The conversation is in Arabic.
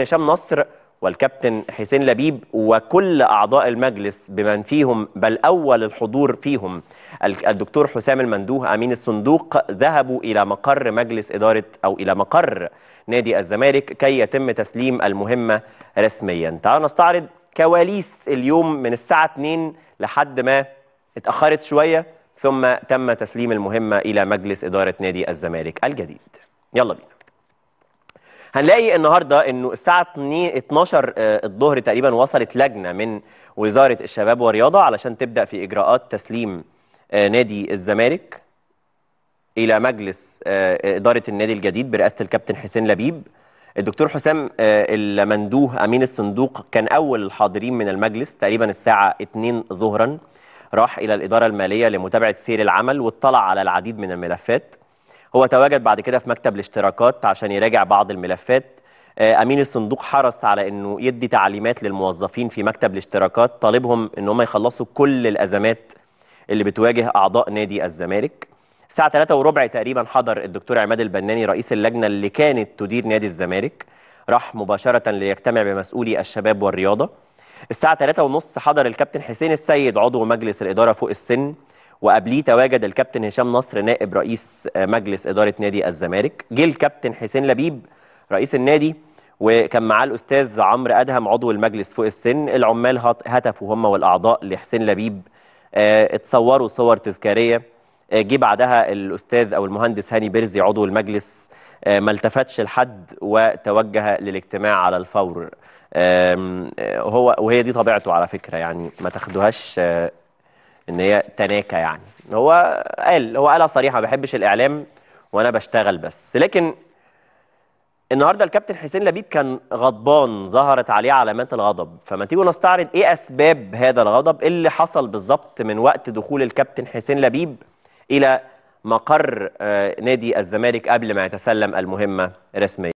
هشام نصر والكابتن حسين لبيب وكل أعضاء المجلس بمن فيهم بل أول الحضور فيهم الدكتور حسام المندوه أمين الصندوق ذهبوا إلى مقر مجلس إدارة أو إلى مقر نادي الزمالك كي يتم تسليم المهمة رسميا تعالوا نستعرض كواليس اليوم من الساعة 2 لحد ما اتأخرت شوية ثم تم تسليم المهمة إلى مجلس إدارة نادي الزمالك الجديد يلا بينا هنلاقي النهارده انه الساعه 12 آه، الظهر تقريبا وصلت لجنه من وزاره الشباب والرياضه علشان تبدا في اجراءات تسليم آه، نادي الزمالك الى مجلس آه، اداره النادي الجديد برئاسه الكابتن حسين لبيب الدكتور حسام المندوه امين الصندوق كان اول الحاضرين من المجلس تقريبا الساعه 2 ظهرا راح الى الاداره الماليه لمتابعه سير العمل واطلع على العديد من الملفات هو تواجد بعد كده في مكتب الاشتراكات عشان يراجع بعض الملفات آه، امين الصندوق حرص على انه يدي تعليمات للموظفين في مكتب الاشتراكات طالبهم ان هم يخلصوا كل الازمات اللي بتواجه اعضاء نادي الزمالك الساعه 3 وربع تقريبا حضر الدكتور عماد البناني رئيس اللجنه اللي كانت تدير نادي الزمالك راح مباشره ليجتمع بمسؤولي الشباب والرياضه الساعه 3 ونص حضر الكابتن حسين السيد عضو مجلس الاداره فوق السن وقبليه تواجد الكابتن هشام نصر نائب رئيس آه، مجلس إدارة نادي الزمالك جه الكابتن حسين لبيب رئيس النادي وكان معاه الأستاذ عمرو أدهم عضو المجلس فوق السن العمال هتفوا هم والأعضاء لحسين لبيب آه، اتصوروا صور تذكارية آه، جه بعدها الأستاذ أو المهندس هاني بيرزي عضو المجلس ما التفتش لحد وتوجه للاجتماع على الفور هو وهي دي طبيعته على فكره يعني ما تاخدوهاش ان هي تناكه يعني هو قال هو قالها صريحه ما بحبش الاعلام وانا بشتغل بس لكن النهارده الكابتن حسين لبيب كان غضبان ظهرت عليه علامات الغضب فما تيجوا نستعرض ايه اسباب هذا الغضب ايه اللي حصل بالظبط من وقت دخول الكابتن حسين لبيب الى مقر آه، نادي الزمالك قبل ما يتسلم المهمه رسميا